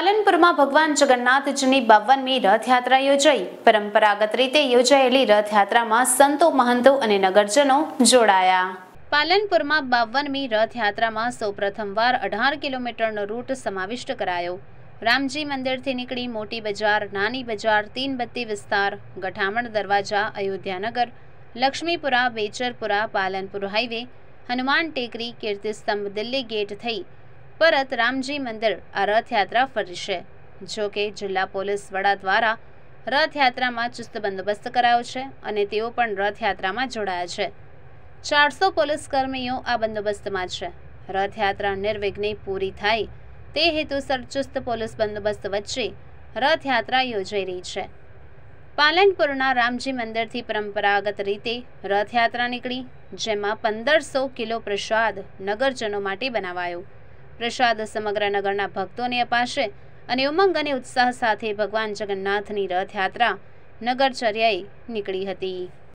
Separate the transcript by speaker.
Speaker 1: પાલનપુરમાં ભગવાન જગન્નાથજીની બાવનમી રથયાત્રા યોજાઈ પરંપરાગત રીતે યોજાયેલી રથયાત્રામાં સંતો મહંતો અને નગરજનો જોડાયા પાલનપુરમાં બાવનમી રથયાત્રામાં સૌપ્રથમવાર અઢાર કિલોમીટરનો રૂટ સમાવિષ્ટ કરાયો રામજી મંદિરથી નીકળી મોટી બજાર નાની બજાર તીનબત્તી વિસ્તાર ગઠામણ દરવાજા અયોધ્યાનગર લક્ષ્મીપુરા બેચરપુરા પાલનપુર હાઈવે હનુમાન ટેકરી કીર્તિસ્તંભ દિલ્હી ગેટ થઈ પરત રામજી મંદિર આ રથયાત્રા ફરશે જો કે જિલ્લા પોલીસ વડા દ્વારા રથયાત્રામાં ચુસ્ત બંદોબસ્ત કરાયો છે અને તેઓ પણ રથયાત્રામાં જોડાયા છે ચારસો પોલીસ કર્મીઓ આ બંદોબસ્તમાં છે રથયાત્રા નિર્વિઘ્ને પૂરી થાય તે હેતુસર ચુસ્ત પોલીસ બંદોબસ્ત વચ્ચે રથયાત્રા યોજાઈ રહી છે પાલનપુરના રામજી મંદિરથી પરંપરાગત રીતે રથયાત્રા નીકળી જેમાં પંદરસો કિલો પ્રસાદ નગરજનો માટે બનાવાયો પ્રસાદ સમગ્ર નગરના ભક્તોને અપાશે અને ઉમંગ અને ઉત્સાહ સાથે ભગવાન જગન્નાથની રથયાત્રા નગરચર્યાએ નીકળી હતી